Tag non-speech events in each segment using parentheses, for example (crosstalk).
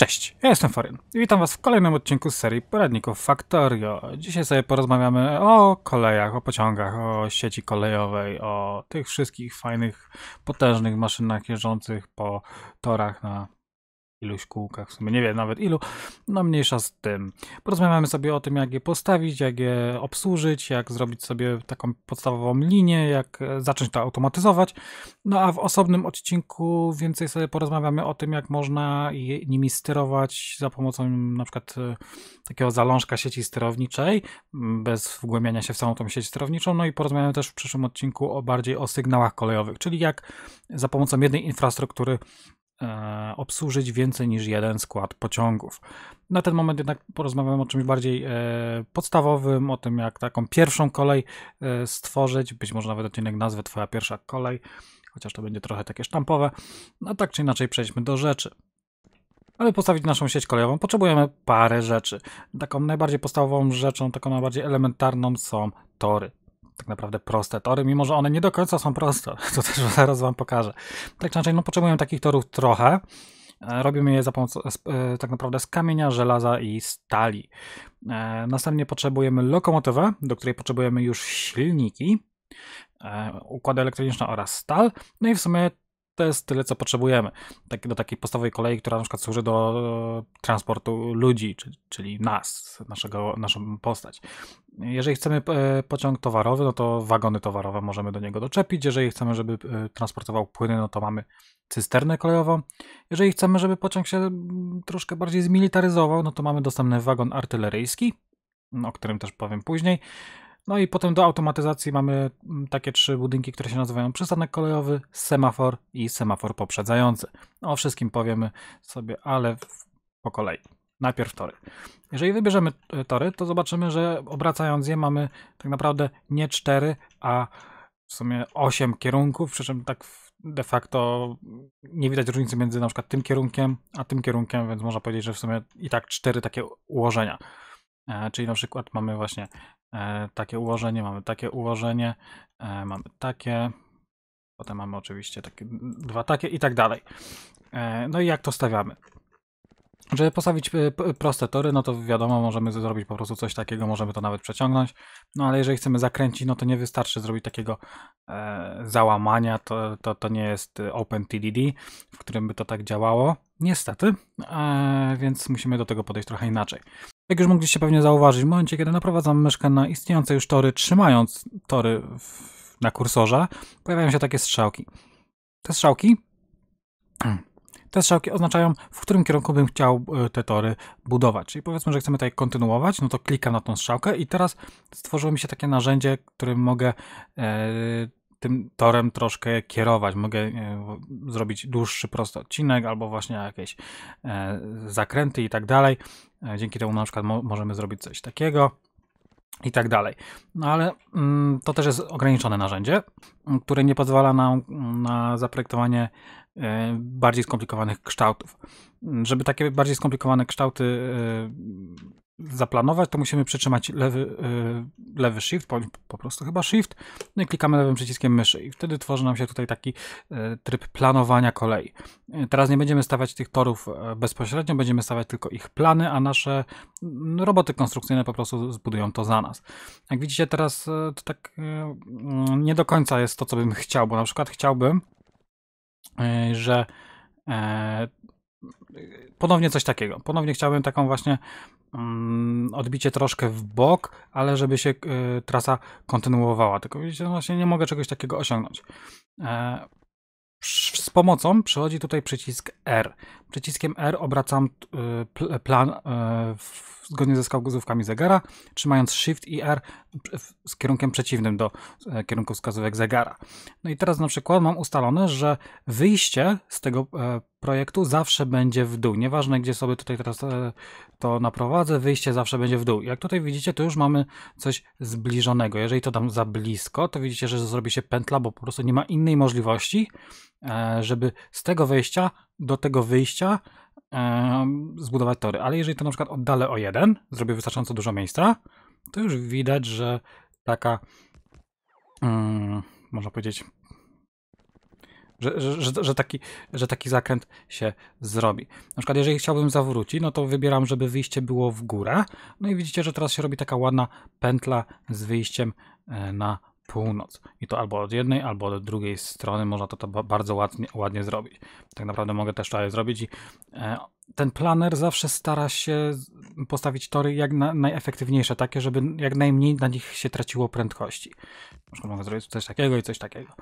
Cześć, ja jestem Farin i witam Was w kolejnym odcinku z serii poradników Factorio. Dzisiaj sobie porozmawiamy o kolejach, o pociągach, o sieci kolejowej, o tych wszystkich fajnych, potężnych maszynach jeżdżących po torach na iluś kółkach, w sumie nie wiem nawet ilu, no mniejsza z tym. Porozmawiamy sobie o tym, jak je postawić, jak je obsłużyć, jak zrobić sobie taką podstawową linię, jak e, zacząć to automatyzować. No a w osobnym odcinku więcej sobie porozmawiamy o tym, jak można je, nimi sterować za pomocą na przykład e, takiego zalążka sieci sterowniczej, bez wgłębiania się w samą tą sieć sterowniczą. No i porozmawiamy też w przyszłym odcinku o bardziej o sygnałach kolejowych, czyli jak za pomocą jednej infrastruktury E, obsłużyć więcej niż jeden skład pociągów. Na ten moment jednak porozmawiam o czymś bardziej e, podstawowym, o tym jak taką pierwszą kolej e, stworzyć, być może nawet odcinek nazwy Twoja pierwsza kolej, chociaż to będzie trochę takie sztampowe. No tak czy inaczej przejdźmy do rzeczy. Aby postawić naszą sieć kolejową, potrzebujemy parę rzeczy. Taką najbardziej podstawową rzeczą, taką najbardziej elementarną są tory tak naprawdę proste tory, mimo że one nie do końca są proste, (laughs) to też zaraz wam pokażę. Tak czy inaczej, no potrzebujemy takich torów trochę. E, robimy je za pomocą e, e, tak naprawdę z kamienia, żelaza i stali. Następnie potrzebujemy lokomotywę, do której potrzebujemy już silniki, układy elektroniczne oraz stal. No i w sumie to jest tyle, co potrzebujemy tak, do takiej podstawowej kolei, która na przykład służy do e, transportu ludzi, czyli, czyli nas, naszego, naszą postać. Jeżeli chcemy e, pociąg towarowy, no to wagony towarowe możemy do niego doczepić. Jeżeli chcemy, żeby e, transportował płyny, no to mamy cysternę kolejową. Jeżeli chcemy, żeby pociąg się troszkę bardziej zmilitaryzował, no to mamy dostępny wagon artyleryjski, no, o którym też powiem później. No i potem do automatyzacji mamy mm, takie trzy budynki, które się nazywają przystanek kolejowy, semafor i semafor poprzedzający. O wszystkim powiemy sobie, ale po kolei. Najpierw tory. Jeżeli wybierzemy e, tory, to zobaczymy, że obracając je mamy tak naprawdę nie cztery, a w sumie osiem kierunków, przy czym tak de facto nie widać różnicy między na przykład tym kierunkiem a tym kierunkiem, więc można powiedzieć, że w sumie i tak cztery takie ułożenia. E, czyli na przykład mamy właśnie e, takie ułożenie, mamy takie ułożenie, e, mamy takie, potem mamy oczywiście takie, dwa takie i tak dalej. No i jak to stawiamy? Żeby postawić proste tory, no to wiadomo, możemy zrobić po prostu coś takiego, możemy to nawet przeciągnąć. No ale jeżeli chcemy zakręcić, no to nie wystarczy zrobić takiego e, załamania, to, to, to nie jest OpenTDD, w którym by to tak działało. Niestety, e, więc musimy do tego podejść trochę inaczej. Jak już mogliście pewnie zauważyć, w momencie, kiedy naprowadzam myszkę na istniejące już tory, trzymając tory w, na kursorze, pojawiają się takie strzałki. Te strzałki (clears throat) te strzałki oznaczają, w którym kierunku bym chciał e, te tory budować. Czyli powiedzmy, że chcemy tutaj kontynuować, no to klikam na tą strzałkę i teraz stworzyło mi się takie narzędzie, którym mogę e, tym torem troszkę kierować. Mogę e, zrobić dłuższy, prosty odcinek, albo właśnie jakieś e, zakręty i tak dalej. E, dzięki temu na przykład mo możemy zrobić coś takiego i tak dalej. No ale mm, to też jest ograniczone narzędzie, które nie pozwala nam mm, na zaprojektowanie bardziej skomplikowanych kształtów. Żeby takie bardziej skomplikowane kształty zaplanować, to musimy przytrzymać lewy, y, lewy shift, po, po, prostu chyba shift, no i klikamy lewym przyciskiem myszy i wtedy tworzy nam się tutaj taki y, tryb planowania kolei. Y, teraz nie będziemy stawiać tych torów bezpośrednio, będziemy stawiać tylko ich plany, a nasze mm, roboty konstrukcyjne po prostu zbudują to za nas. Jak widzicie teraz to tak mm, nie do końca jest to, co bym chciał, bo na przykład chciałbym, że e, ponownie coś takiego. Ponownie chciałbym taką właśnie Mm, odbicie troszkę w bok, ale żeby się y, trasa kontynuowała. Tylko widzicie, no właśnie nie mogę czegoś takiego osiągnąć. E, z pomocą przychodzi tutaj przycisk R. Przyciskiem R obracam y, plan y, w, zgodnie ze skałguzówkami zegara, trzymając Shift i R z kierunkiem przeciwnym do kierunku wskazówek zegara. No i teraz na przykład mam ustalone, że wyjście z tego projektu zawsze będzie w dół. Nieważne, gdzie sobie tutaj teraz e, to naprowadzę, wyjście zawsze będzie w dół. Jak tutaj widzicie, to już mamy coś zbliżonego. Jeżeli to dam za blisko, to widzicie, że zrobi się pętla, bo po prostu nie ma innej możliwości, e, żeby z tego wejścia do tego wyjścia e, zbudować tory. Ale jeżeli to na przykład oddalę o jeden, zrobię wystarczająco dużo miejsca, to już widać, że taka, hmm, można powiedzieć, że, że, że, że, taki, że taki zakręt się zrobi. Na przykład, jeżeli chciałbym zawrócić, no to wybieram, żeby wyjście było w górę. No i widzicie, że teraz się robi taka ładna pętla z wyjściem e, na północ. I to albo od jednej, albo od drugiej strony można to, to bardzo ładnie, ładnie zrobić. Tak naprawdę mogę też tutaj zrobić i e, ten planer zawsze stara się postawić tory jak na, najefektywniejsze, takie, żeby jak najmniej na nich się traciło prędkości. Może mogę zrobić coś takiego i coś takiego.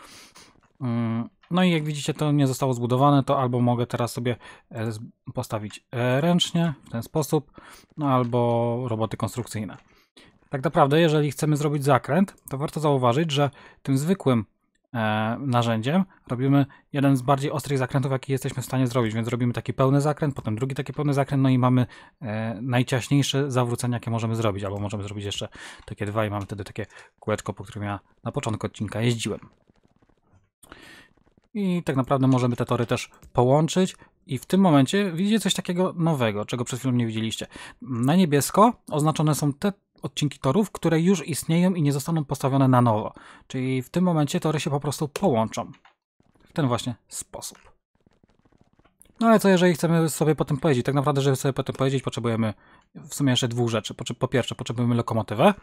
Mm, no i jak widzicie, to nie zostało zbudowane, to albo mogę teraz sobie e, postawić e, ręcznie w ten sposób, no albo roboty konstrukcyjne. Tak naprawdę, jeżeli chcemy zrobić zakręt, to warto zauważyć, że tym zwykłym e, narzędziem robimy jeden z bardziej ostrych zakrętów, jaki jesteśmy w stanie zrobić, więc robimy taki pełny zakręt, potem drugi taki pełny zakręt, no i mamy najciaśniejsze zawrócenie, jakie możemy zrobić, albo możemy zrobić jeszcze takie dwa i mamy wtedy takie kółeczko, po którym ja na początku odcinka jeździłem i tak naprawdę możemy te tory też połączyć i w tym momencie widzicie coś takiego nowego, czego przed chwilą nie widzieliście. Na niebiesko oznaczone są te odcinki torów, które już istnieją i nie zostaną postawione na nowo. Czyli w tym momencie tory się po prostu połączą. W ten właśnie sposób. No ale co jeżeli chcemy sobie potem powiedzieć? Tak naprawdę, żeby sobie potem powiedzieć, potrzebujemy w sumie jeszcze dwóch rzeczy. Po, po, pierwsze, potrzebujemy lokomotywę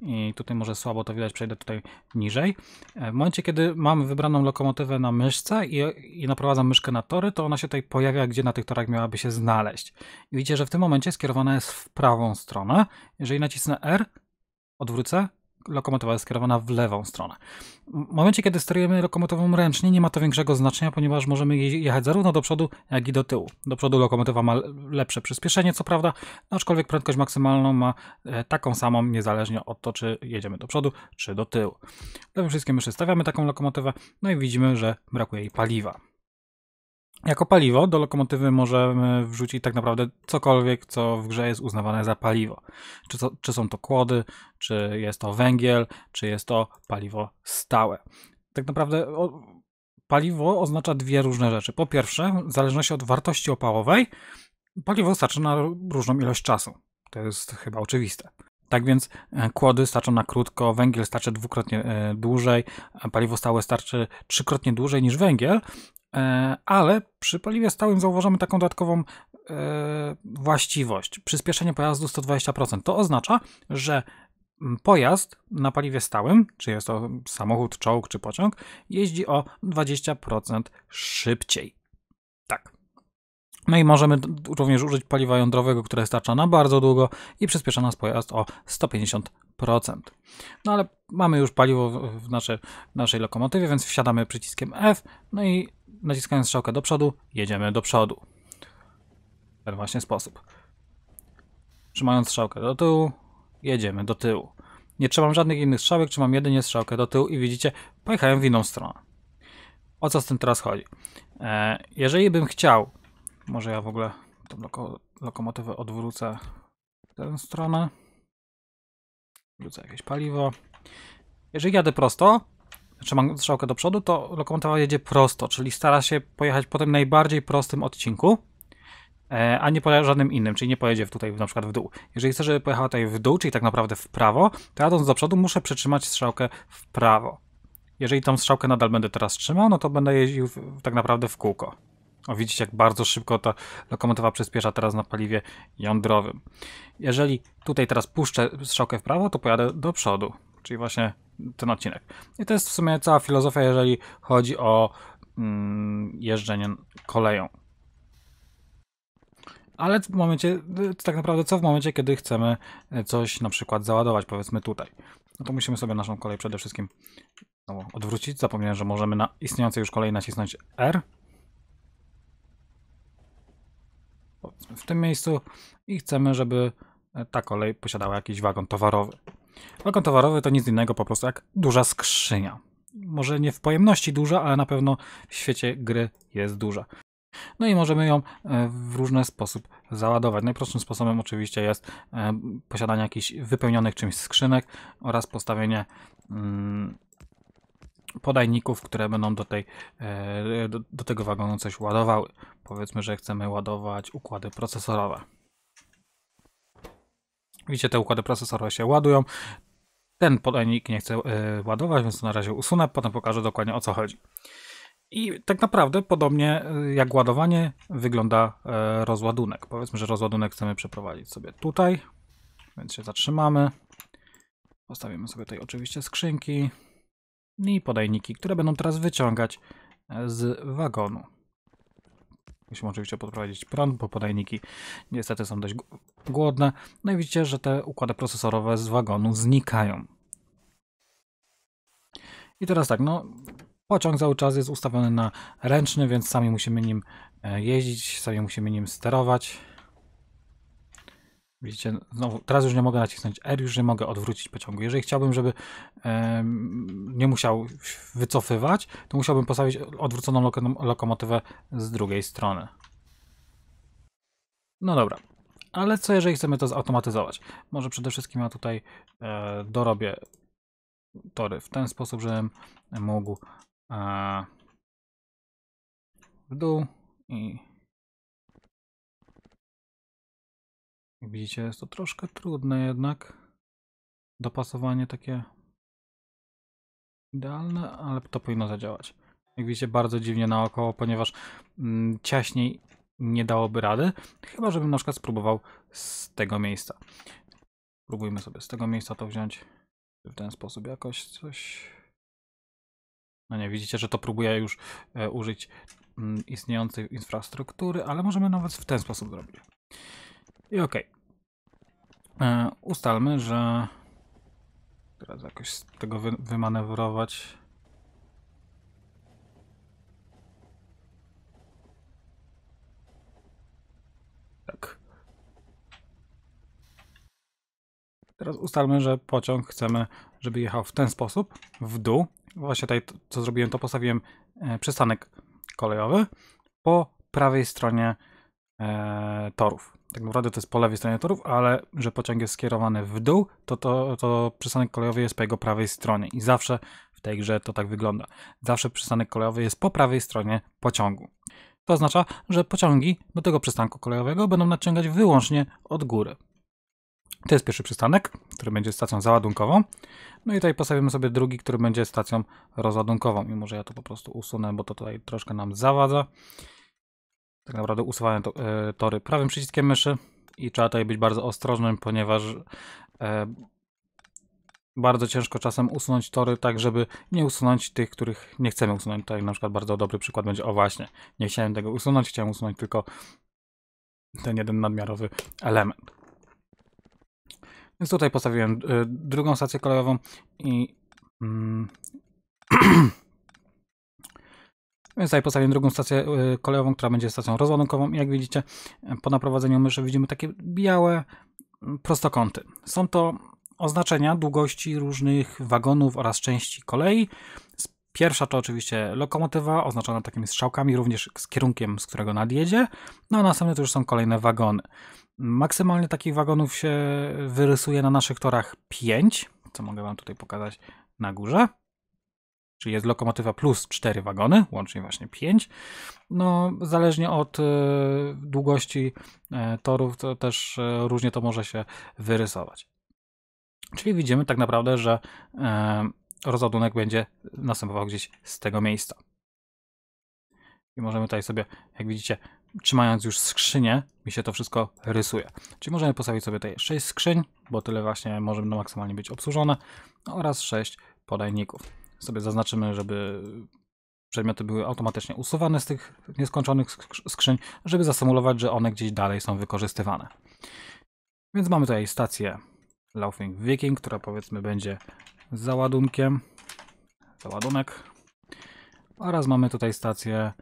i tutaj może słabo to widać, przejdę tutaj niżej. E, w momencie, kiedy mamy wybraną lokomotywę na myszce i, i naprowadzam myszkę na tory, to ona się tutaj pojawia, gdzie na tych torach miałaby się znaleźć. I widzicie, że w tym momencie skierowana jest w prawą stronę. Jeżeli nacisnę R, odwrócę, lokomotywa jest skierowana w lewą stronę. W momencie, kiedy sterujemy lokomotywą ręcznie, nie ma to większego znaczenia, ponieważ możemy jechać zarówno do przodu, jak i do tyłu. Do przodu lokomotywa ma lepsze przyspieszenie, co prawda, aczkolwiek prędkość maksymalną ma e, taką samą, niezależnie od to, czy jedziemy do przodu, czy do tyłu. Lewym wszystkim już stawiamy taką lokomotywę, no i widzimy, że brakuje jej paliwa. Jako paliwo do lokomotywy możemy wrzucić tak naprawdę cokolwiek, co w grze jest uznawane za paliwo. Czy, to, czy są to kłody, czy jest to węgiel, czy jest to paliwo stałe. Tak naprawdę o, paliwo oznacza dwie różne rzeczy. Po pierwsze, w zależności od wartości opałowej, paliwo starczy na różną ilość czasu. To jest chyba oczywiste. Tak więc e, kłody starczą na krótko, węgiel starczy dwukrotnie e, dłużej, paliwo stałe starczy trzykrotnie dłużej niż węgiel, E, ale przy paliwie stałym zauważamy taką dodatkową e, właściwość. Przyspieszenie pojazdu 120%. To oznacza, że mm, pojazd na paliwie stałym, czy jest to samochód, czołg czy pociąg, jeździ o 20% szybciej. Tak. No i możemy również użyć paliwa jądrowego, które starcza na bardzo długo i przyspiesza nas pojazd o 150%. No ale mamy już paliwo w nasze, naszej lokomotywie, więc wsiadamy przyciskiem F, no i naciskając strzałkę do przodu, jedziemy do przodu. W ten właśnie sposób. Trzymając strzałkę do tyłu, jedziemy do tyłu. Nie trzymam żadnych innych strzałek, trzymam jedynie strzałkę do tyłu i widzicie, pojechałem w inną stronę. O co z tym teraz chodzi? E, jeżeli bym chciał, może ja w ogóle tą loko lokomotywę odwrócę w tę stronę. Wrzucę jakieś paliwo. Jeżeli jadę prosto, znaczy mam strzałkę do przodu, to lokomotywa jedzie prosto, czyli stara się pojechać po tym najbardziej prostym odcinku, e, a nie po żadnym innym, czyli nie pojedzie tutaj na przykład w dół. Jeżeli chcę, żeby pojechała tutaj w dół, czyli tak naprawdę w prawo, to jadąc do przodu muszę przytrzymać strzałkę w prawo. Jeżeli tą strzałkę nadal będę teraz trzymał, no to będę jeździł tak naprawdę w kółko. O, widzicie, jak bardzo szybko ta lokomotywa przyspiesza teraz na paliwie jądrowym. Jeżeli tutaj teraz puszczę strzałkę w prawo, to pojadę do przodu, czyli właśnie ten odcinek. I to jest w sumie cała filozofia, jeżeli chodzi o mm, jeżdżenie koleją. Ale w momencie, y, tak naprawdę co w momencie, kiedy chcemy y, coś na przykład załadować, powiedzmy tutaj. No to musimy sobie naszą kolej przede wszystkim no, odwrócić. Zapomniałem, że możemy na istniejącej już kolei nacisnąć R w tym miejscu i chcemy, żeby e, ta kolej posiadała jakiś wagon towarowy. Wagon towarowy to nic innego po prostu jak duża skrzynia. Może nie w pojemności duża, ale na pewno w świecie gry jest duża. No i możemy ją e, w różny sposób załadować. Najprostszym sposobem oczywiście jest e, posiadanie jakichś wypełnionych czymś skrzynek oraz postawienie mm, podajników, które będą do, tej, e, do, tego wagonu coś ładowały. Powiedzmy, że chcemy ładować układy procesorowe. Widzicie, te układy procesorowe się ładują. Ten podajnik nie chce e, ładować, więc na razie usunę, potem pokażę dokładnie o co chodzi. I tak naprawdę podobnie e, jak ładowanie wygląda rozładunek. Powiedzmy, że rozładunek chcemy przeprowadzić sobie tutaj, więc się zatrzymamy. Postawimy sobie tutaj oczywiście skrzynki, no i podajniki, które będą teraz wyciągać e, z wagonu. Musimy oczywiście podprowadzić prąd, bo podajniki niestety są dość głodne. No i widzicie, że te układy procesorowe z wagonu znikają. I teraz tak, no pociąg cały czas jest ustawiony na ręczny, więc sami musimy nim e, jeździć, sami musimy nim sterować. Widzicie, znowu, teraz już nie mogę nacisnąć R, już nie mogę odwrócić pociągu. Jeżeli chciałbym, żeby e, nie musiał wycofywać, to musiałbym postawić odwróconą lokomotywę z drugiej strony. No dobra, ale co jeżeli chcemy to zautomatyzować? Może przede wszystkim ja tutaj e, dorobię tory w ten sposób, żebym mógł e, w dół i Jak Widzicie, jest to troszkę trudne jednak. Dopasowanie takie idealne, ale to powinno zadziałać. Jak widzicie, bardzo dziwnie naokoło, ponieważ mm, ciaśniej nie dałoby rady, chyba żebym na przykład spróbował z tego miejsca. Spróbujmy sobie z tego miejsca to wziąć w ten sposób jakoś coś. No nie, widzicie, że to próbuję już e, użyć m, mm, istniejącej infrastruktury, ale możemy nawet w ten sposób zrobić. I okej. Okay. E, ustalmy, że teraz jakoś z tego wy wymanewrować. Tak. Teraz ustalmy, że pociąg chcemy, żeby jechał w ten sposób, w dół. Właśnie tutaj, co zrobiłem, to postawiłem e, przystanek kolejowy po prawej stronie e, torów tak naprawdę to jest po lewej stronie torów, ale że pociąg jest skierowany w dół, to, to, to przystanek kolejowy jest po jego prawej stronie i zawsze w tej grze to tak wygląda. Zawsze przystanek kolejowy jest po prawej stronie pociągu. To oznacza, że pociągi do tego przystanku kolejowego będą nadciągać wyłącznie od góry. To jest pierwszy przystanek, który będzie stacją załadunkową. No i tutaj postawimy sobie drugi, który będzie stacją rozładunkową. Mimo że ja to po prostu usunę, bo to tutaj troszkę nam zawadza tak naprawdę usuwają to, e, tory prawym przyciskiem myszy i trzeba tutaj być bardzo ostrożnym, ponieważ e, bardzo ciężko czasem usunąć tory tak, żeby nie usunąć tych, których nie chcemy usunąć. Tutaj na przykład bardzo dobry przykład będzie, o właśnie, nie chciałem tego usunąć, chciałem usunąć tylko ten jeden nadmiarowy element. Więc tutaj postawiłem y, drugą stację kolejową i... Mm, (clears throat) Więc tutaj postawiłem drugą stację y, kolejową, która będzie stacją rozładunkową. Jak widzicie, po naprowadzeniu myszy widzimy takie białe mm, prostokąty. Są to oznaczenia długości różnych wagonów oraz części kolei. Pierwsza to oczywiście lokomotywa, oznaczona takimi strzałkami, również z kierunkiem, z którego nadjedzie. No a następnie to już są kolejne wagony. Maksymalnie takich wagonów się wyrysuje na naszych torach 5, co mogę Wam tutaj pokazać na górze czyli jest lokomotywa plus 4 wagony, łącznie właśnie 5. No, zależnie od y, długości y, torów, to też y, różnie to może się wyrysować. Czyli widzimy tak naprawdę, że rozładunek będzie następował gdzieś z tego miejsca. I możemy tutaj sobie, jak widzicie, trzymając już skrzynię, mi się to wszystko rysuje. Czyli możemy postawić sobie tutaj 6 skrzyń, bo tyle właśnie może maksymalnie być obsłużone, oraz 6 podajników sobie zaznaczymy, żeby przedmioty były automatycznie usuwane z tych nieskończonych skrzyń, żeby zasymulować, że one gdzieś dalej są wykorzystywane. Więc mamy tutaj stację Laughing Viking, która powiedzmy będzie załadunkiem, załadunek. Oraz mamy tutaj stację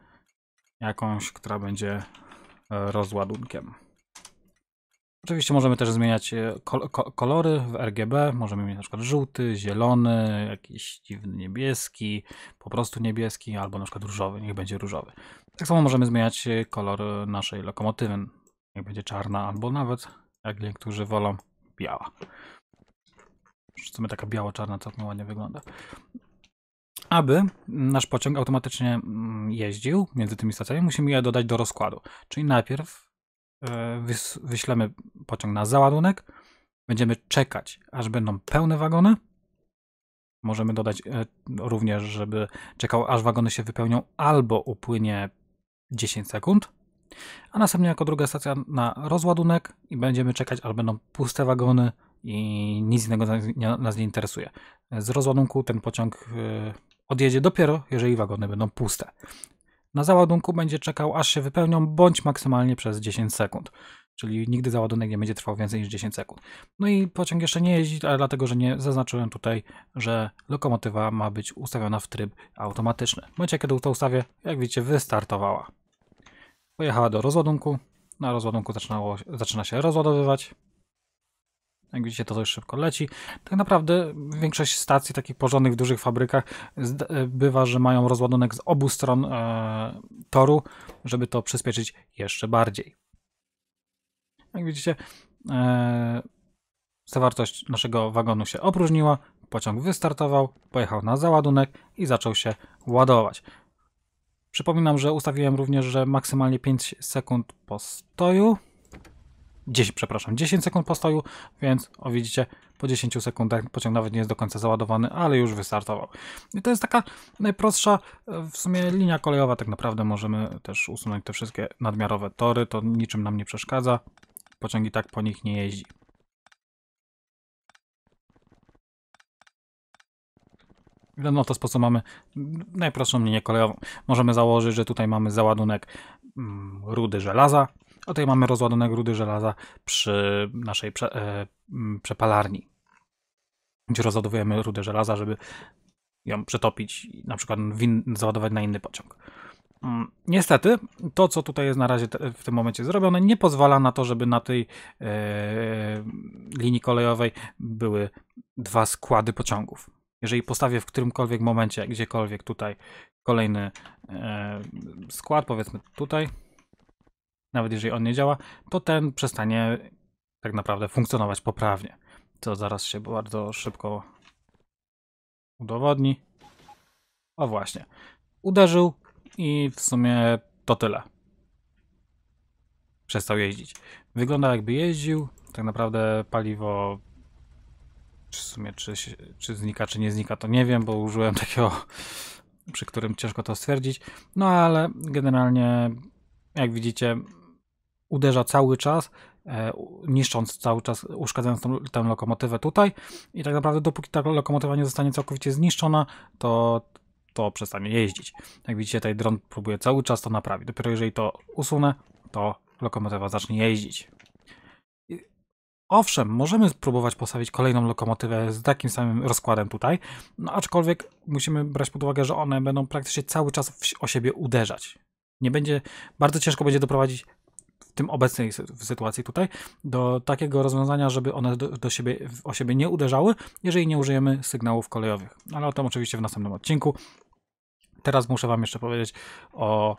jakąś, która będzie e, rozładunkiem. Oczywiście możemy też zmieniać e, kol kolory w RGB. Możemy mieć na przykład żółty, zielony, jakiś dziwny niebieski, po prostu niebieski, albo na przykład różowy, niech będzie różowy. Tak samo możemy zmieniać e, kolor e, naszej lokomotywy. Niech będzie czarna, albo nawet, jak niektórzy wolą, biała. W sumie taka biało-czarna całkiem ładnie wygląda. Aby nasz pociąg automatycznie mm, jeździł między tymi stacjami, musimy je dodać do rozkładu. Czyli najpierw E, wyślemy pociąg na załadunek, będziemy czekać, aż będą pełne wagony. Możemy dodać e, również, żeby czekał, aż wagony się wypełnią, albo upłynie 10 sekund. A następnie jako druga stacja na rozładunek i będziemy czekać, aż będą puste wagony i nic innego nas nie interesuje. Z rozładunku ten pociąg e, odjedzie dopiero, jeżeli wagony będą puste. Na załadunku będzie czekał aż się wypełnią, bądź maksymalnie przez 10 sekund. Czyli nigdy załadunek nie będzie trwał więcej niż 10 sekund. No i pociąg jeszcze nie jeździ, ale dlatego, że nie zaznaczyłem tutaj, że lokomotywa ma być ustawiona w tryb automatyczny. W momencie, kiedy to ustawię, jak widzicie, wystartowała. Pojechała do rozładunku. Na rozładunku zaczynało, zaczyna się rozładowywać. Jak widzicie, to dość szybko leci. Tak naprawdę większość stacji takich porządnych w dużych fabrykach e, bywa, że mają rozładunek z obu stron e, toru, żeby to przyspieszyć jeszcze bardziej. Jak widzicie, e, zawartość naszego wagonu się opróżniła, pociąg wystartował, pojechał na załadunek i zaczął się ładować. Przypominam, że ustawiłem również, że maksymalnie 5 sekund postoju. 10, przepraszam, 10 sekund postoju, więc o widzicie, po 10 sekundach pociąg nawet nie jest do końca załadowany, ale już wystartował. I to jest taka najprostsza e, w sumie linia kolejowa, tak naprawdę możemy też usunąć te wszystkie nadmiarowe tory, to niczym nam nie przeszkadza, pociąg i tak po nich nie jeździ. W ten oto sposób mamy najprostszą linię kolejową. Możemy założyć, że tutaj mamy załadunek mm, rudy żelaza, a tutaj mamy rozładane grudy żelaza przy naszej prze, e, przepalarni, gdzie rozładowujemy rudę żelaza, żeby ją przetopić i na przykład win, załadować na inny pociąg. Mm, niestety, to co tutaj jest na razie te, w tym momencie zrobione, nie pozwala na to, żeby na tej e, linii kolejowej były dwa składy pociągów. Jeżeli postawię w którymkolwiek momencie, gdziekolwiek tutaj kolejny e, skład, powiedzmy tutaj, nawet jeżeli on nie działa, to ten przestanie tak naprawdę funkcjonować poprawnie. Co zaraz się bardzo szybko udowodni. O właśnie. Uderzył i w sumie to tyle. Przestał jeździć. Wygląda jakby jeździł. Tak naprawdę paliwo w sumie czy, czy znika, czy nie znika, to nie wiem, bo użyłem takiego, przy którym ciężko to stwierdzić. No ale generalnie, jak widzicie, uderza cały czas, e, niszcząc cały czas, uszkadzając tą, tę lokomotywę tutaj i tak naprawdę dopóki ta lokomotywa nie zostanie całkowicie zniszczona, to to przestanie jeździć. Jak widzicie, tutaj dron próbuje cały czas to naprawić. Dopiero jeżeli to usunę, to lokomotywa zacznie jeździć. Owszem, możemy spróbować postawić kolejną lokomotywę z takim samym rozkładem tutaj, no aczkolwiek musimy brać pod uwagę, że one będą praktycznie cały czas o siebie uderzać. Nie będzie, bardzo ciężko będzie doprowadzić tym obecnej sytuacji tutaj, do takiego rozwiązania, żeby one do, do siebie, o siebie nie uderzały, jeżeli nie użyjemy sygnałów kolejowych. Ale o tym oczywiście w następnym odcinku. Teraz muszę Wam jeszcze powiedzieć o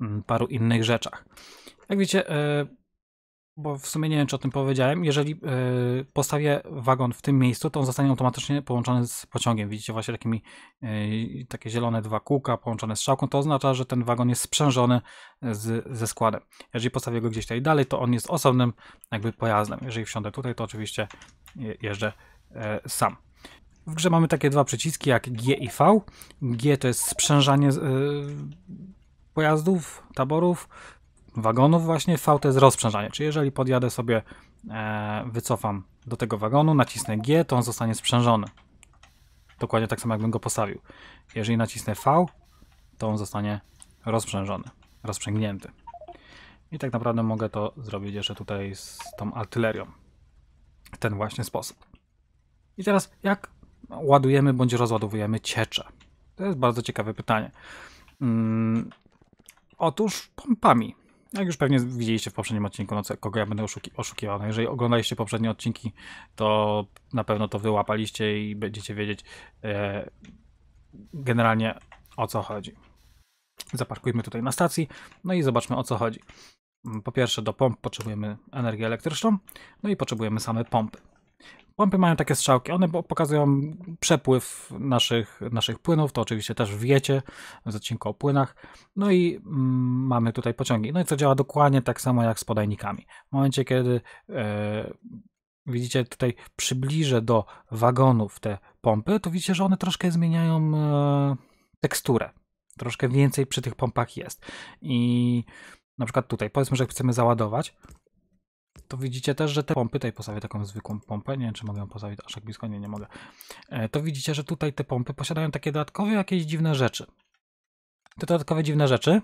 mm, paru innych rzeczach. Jak wiecie, e, bo w sumie nie wiem, czy o tym powiedziałem, jeżeli e, postawię wagon w tym miejscu, to on zostanie automatycznie połączony z pociągiem. Widzicie właśnie takimi, e, takie zielone dwa kółka połączone z strzałką, to oznacza, że ten wagon jest sprzężony z, ze składem. Jeżeli postawię go gdzieś tutaj dalej, to on jest osobnym jakby pojazdem. Jeżeli wsiądę tutaj, to oczywiście jeżdżę e, sam. W grze mamy takie dwa przyciski jak G i V. G to jest sprzężanie pojazdów, taborów, wagonów właśnie VT jest rozprzężanie, czyli jeżeli podjadę sobie, e, wycofam do tego wagonu, nacisnę G, to on zostanie sprzężony. Dokładnie tak samo jakbym go postawił. Jeżeli nacisnę V, to on zostanie rozprzężony, rozprzęgnięty. I tak naprawdę mogę to zrobić jeszcze tutaj z tą artylerią. W ten właśnie sposób. I teraz jak ładujemy bądź rozładowujemy ciecze? To jest bardzo ciekawe pytanie. Mm, otóż pompami jak już pewnie widzieliście w poprzednim odcinku, no kogo ja będę oszuki oszukiwał. No jeżeli oglądaliście poprzednie odcinki, to na pewno to wyłapaliście i będziecie wiedzieć e, generalnie o co chodzi. Zaparkujmy tutaj na stacji, no i zobaczmy o co chodzi. Po pierwsze do pomp potrzebujemy energię elektryczną, no i potrzebujemy same pompy pompy mają takie strzałki, one pokazują przepływ naszych, naszych płynów, to oczywiście też wiecie z odcinku o płynach. No i mm, mamy tutaj pociągi. No i co działa dokładnie tak samo jak z podajnikami. W momencie, kiedy e, widzicie tutaj przybliżę do wagonów te pompy, to widzicie, że one troszkę zmieniają e, teksturę. Troszkę więcej przy tych pompach jest. I na przykład tutaj, powiedzmy, że chcemy załadować, to widzicie też, że te pompy, tutaj postawię taką zwykłą pompę, nie wiem czy mogę ją postawić aż tak blisko, nie, nie mogę. E, to widzicie, że tutaj te pompy posiadają takie dodatkowe jakieś dziwne rzeczy. Te dodatkowe dziwne rzeczy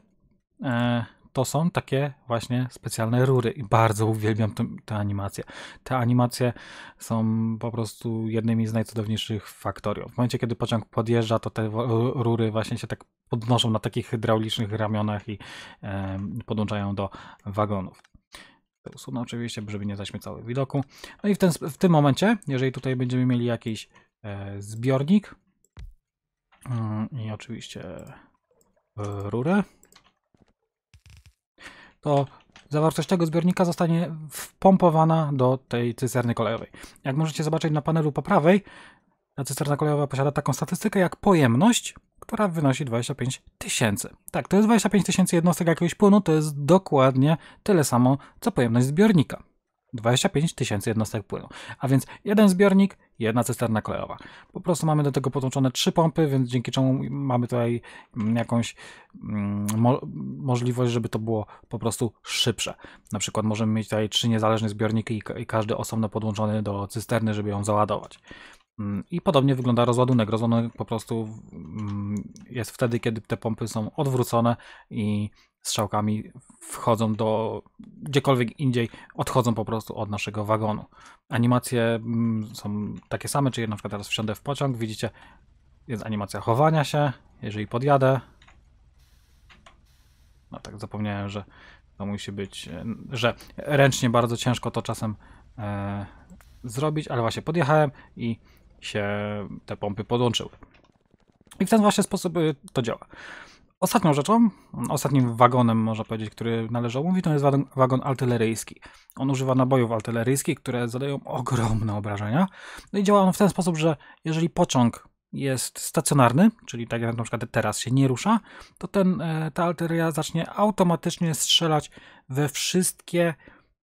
e, to są takie właśnie specjalne rury i bardzo uwielbiam te animacje. Te animacje są po prostu jednymi z najcudowniejszych faktoriów. W momencie, kiedy pociąg podjeżdża, to te rury właśnie się tak podnoszą na takich hydraulicznych ramionach i podłączają do wagonów. To usunę oczywiście, żeby nie zaśmiecały widoku. No i w, ten, w tym momencie, jeżeli tutaj będziemy mieli jakiś e, zbiornik mm, i oczywiście e, rurę, to zawartość tego zbiornika zostanie wpompowana do tej cysterny kolejowej. Jak możecie zobaczyć na panelu po prawej, Cysterna kolejowa posiada taką statystykę jak pojemność, która wynosi 25 tysięcy. Tak, to jest 25 tysięcy jednostek jakiegoś płynu, to jest dokładnie tyle samo, co pojemność zbiornika. 25 tysięcy jednostek płynu. A więc jeden zbiornik, jedna cysterna kolejowa. Po prostu mamy do tego podłączone trzy pompy, więc dzięki czemu mamy tutaj mm, jakąś mm, mo możliwość, żeby to było po prostu szybsze. Na przykład możemy mieć tutaj trzy niezależne zbiorniki i, i każdy osobno podłączony do cysterny, żeby ją załadować. Mm, I podobnie wygląda rozładunek. Rozładunek po prostu mm, jest wtedy, kiedy te pompy są odwrócone i strzałkami wchodzą do gdziekolwiek indziej, odchodzą po prostu od naszego wagonu. Animacje mm, są takie same, czyli na przykład teraz wsiądę w pociąg, widzicie, jest animacja chowania się, jeżeli podjadę. No tak, zapomniałem, że to musi być, e, że ręcznie bardzo ciężko to czasem e, zrobić, ale właśnie podjechałem i się te pompy podłączyły. I w ten właśnie sposób y, to działa. Ostatnią rzeczą, ostatnim wagonem, można powiedzieć, który należał, omówić, to jest wagon, wagon artyleryjski. On używa nabojów artyleryjskich, które zadają ogromne obrażenia. No i działa on w ten sposób, że jeżeli pociąg jest stacjonarny, czyli tak jak na przykład teraz się nie rusza, to ten, e, ta artyleria zacznie automatycznie strzelać we wszystkie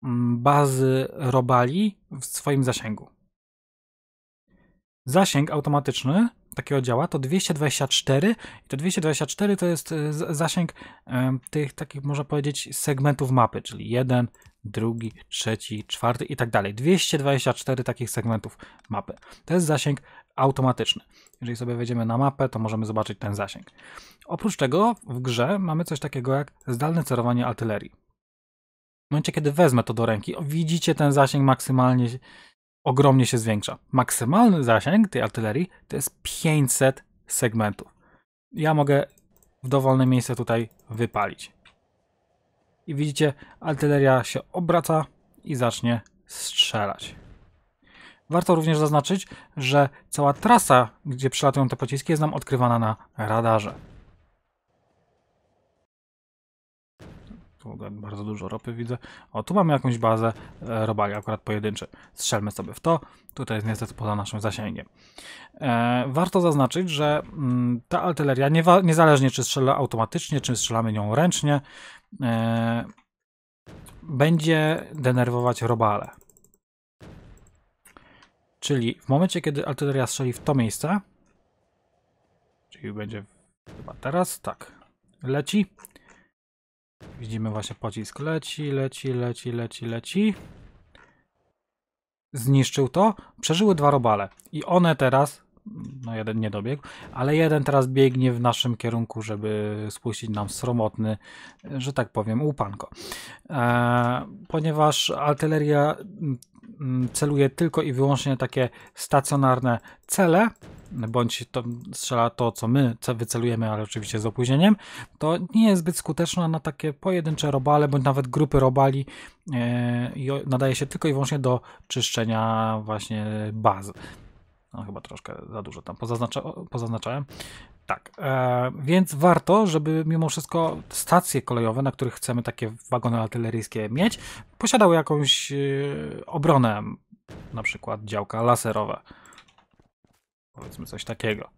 mm, bazy robali w swoim zasięgu zasięg automatyczny takiego działa to 224 i to 224 to jest e, zasięg e, tych takich można powiedzieć segmentów mapy, czyli jeden, drugi, trzeci, czwarty i tak dalej. 224 takich segmentów mapy. To jest zasięg automatyczny. Jeżeli sobie wejdziemy na mapę, to możemy zobaczyć ten zasięg. Oprócz tego w grze mamy coś takiego jak zdalne cerowanie artylerii. W momencie, kiedy wezmę to do ręki, widzicie ten zasięg maksymalnie ogromnie się zwiększa. Maksymalny zasięg tej artylerii to jest 500 segmentów. Ja mogę w dowolne miejsce tutaj wypalić. I widzicie, artyleria się obraca i zacznie strzelać. Warto również zaznaczyć, że cała trasa, gdzie przelatują te pociski, jest nam odkrywana na radarze. Tu bardzo dużo ropy widzę. O, tu mamy jakąś bazę e, robali, akurat pojedynczy. Strzelmy sobie w to. Tutaj jest niestety poza naszym zasięgiem. E, warto zaznaczyć, że m, mm, ta artyleria, nie niezależnie czy strzela automatycznie, czy strzelamy nią ręcznie, e, będzie denerwować robale. Czyli w momencie, kiedy artyleria strzeli w to miejsce, czyli będzie chyba teraz, tak, leci, Widzimy właśnie pocisk leci, leci, leci, leci, leci. Zniszczył to. Przeżyły dwa robale. I one teraz, no jeden nie dobiegł, ale jeden teraz biegnie w naszym kierunku, żeby spuścić nam sromotny, że tak powiem, łupanko. E, ponieważ artyleria mm, mm, celuje tylko i wyłącznie takie stacjonarne cele, bądź to strzela to, co my wycelujemy, ale oczywiście z opóźnieniem, to nie jest zbyt skuteczna na takie pojedyncze robale, bądź nawet grupy robali e, i nadaje się tylko i wyłącznie do czyszczenia właśnie baz. No chyba troszkę za dużo tam pozaznacza, pozaznaczałem. Tak, e, więc warto, żeby mimo wszystko stacje kolejowe, na których chcemy takie wagony artyleryjskie mieć, posiadały jakąś e, obronę, na przykład działka laserowe. Powiedzmy coś takiego.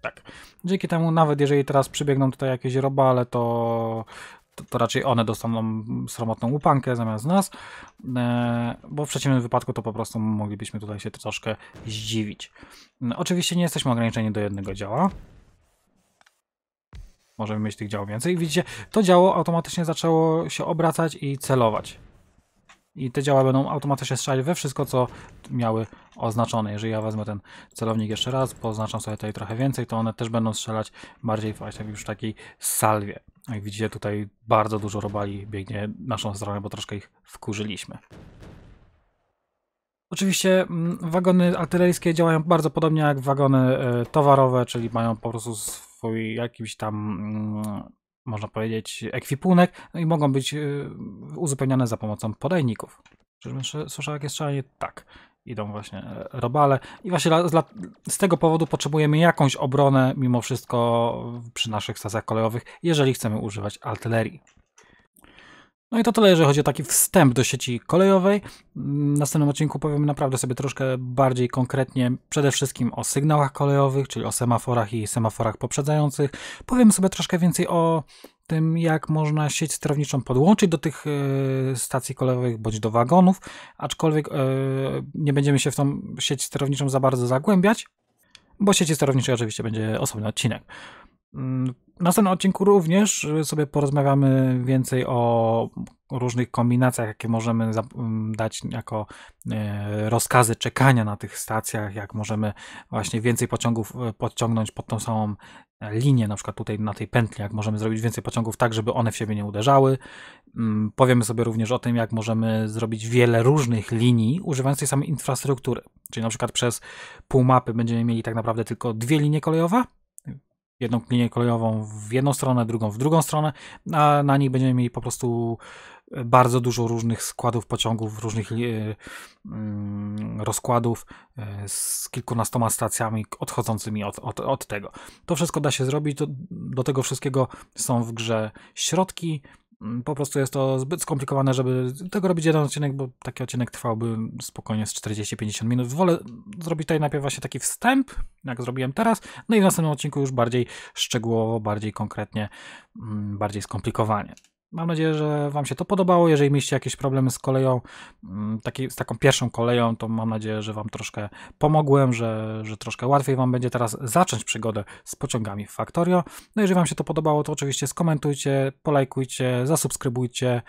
Tak. Dzięki temu, nawet jeżeli teraz przybiegną tutaj jakieś robale, to, to, to raczej one dostaną sromotną łupankę zamiast nas, e, bo w przeciwnym wypadku to po prostu moglibyśmy tutaj się troszkę zdziwić. E, oczywiście nie jesteśmy ograniczeni do jednego działa. Możemy mieć tych działów więcej. Widzicie, to działo automatycznie zaczęło się obracać i celować i te działa będą automatycznie strzelać we wszystko, co miały oznaczone. Jeżeli ja wezmę ten celownik jeszcze raz, poznaczam sobie tutaj trochę więcej, to one też będą strzelać bardziej właśnie już w takiej salwie. Jak widzicie tutaj bardzo dużo robali biegnie naszą stronę, bo troszkę ich wkurzyliśmy. Oczywiście mm, wagony artyleryjskie działają bardzo podobnie jak wagony e, towarowe, czyli mają po prostu swój jakiś tam mm, można powiedzieć, ekwipunek no i mogą być y, uzupełniane za pomocą podajników. Czyżbym słyszał jakieś strzelanie? Tak. Idą właśnie e, robale. I właśnie z tego powodu potrzebujemy jakąś obronę mimo wszystko przy naszych stacjach kolejowych, jeżeli chcemy używać artylerii. No i to tyle, jeżeli chodzi o taki wstęp do sieci kolejowej. Mm, w następnym odcinku powiemy naprawdę sobie troszkę bardziej konkretnie przede wszystkim o sygnałach kolejowych, czyli o semaforach i semaforach poprzedzających. Powiemy sobie troszkę więcej o tym, jak można sieć sterowniczą podłączyć do tych y, stacji kolejowych bądź do wagonów, aczkolwiek y, nie będziemy się w tą sieć sterowniczą za bardzo zagłębiać, bo sieci sterowniczej oczywiście będzie osobny odcinek. Na następnym odcinku również sobie porozmawiamy więcej o różnych kombinacjach, jakie możemy dać jako e, rozkazy czekania na tych stacjach, jak możemy właśnie więcej pociągów e, podciągnąć pod tą samą e, linię, na przykład tutaj na tej pętli, jak możemy zrobić więcej pociągów tak, żeby one w siebie nie uderzały. Mm, powiemy sobie również o tym, jak możemy zrobić wiele różnych linii używając tej samej infrastruktury. Czyli na przykład przez pół mapy będziemy mieli tak naprawdę tylko dwie linie kolejowe, jedną linię kolejową w jedną stronę, drugą w drugą stronę, a na nich będziemy mieli po prostu e, bardzo dużo różnych składów pociągów, różnych e, mm, rozkładów e, z kilkunastoma stacjami odchodzącymi od, od, od tego. To wszystko da się zrobić, do, do tego wszystkiego są w grze środki, Mm, po prostu jest to zbyt skomplikowane, żeby tego robić jeden odcinek, bo taki odcinek trwałby spokojnie z 40-50 minut. Wolę zrobić tutaj najpierw właśnie taki wstęp, jak zrobiłem teraz, no i w następnym odcinku już bardziej szczegółowo, bardziej konkretnie, mm, bardziej skomplikowanie. Mam nadzieję, że Wam się to podobało. Jeżeli mieliście jakieś problemy z koleją, mm, taki, z taką pierwszą koleją, to mam nadzieję, że Wam troszkę pomogłem, że, że troszkę łatwiej Wam będzie teraz zacząć przygodę z pociągami w Factorio. No jeżeli Wam się to podobało, to oczywiście skomentujcie, polajkujcie, zasubskrybujcie.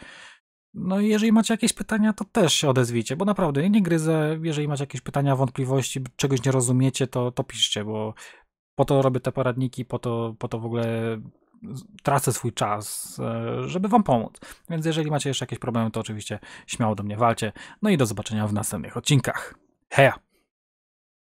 No i jeżeli macie jakieś pytania, to też się odezwijcie, bo naprawdę nie gryzę. Jeżeli macie jakieś pytania, wątpliwości, czegoś nie rozumiecie, to, to piszcie, bo po to robię te poradniki, po to, po to w ogóle tracę swój czas, e, żeby Wam pomóc. Więc jeżeli macie jeszcze jakieś problemy, to oczywiście śmiało do mnie walcie. No i do zobaczenia w następnych odcinkach. Heja!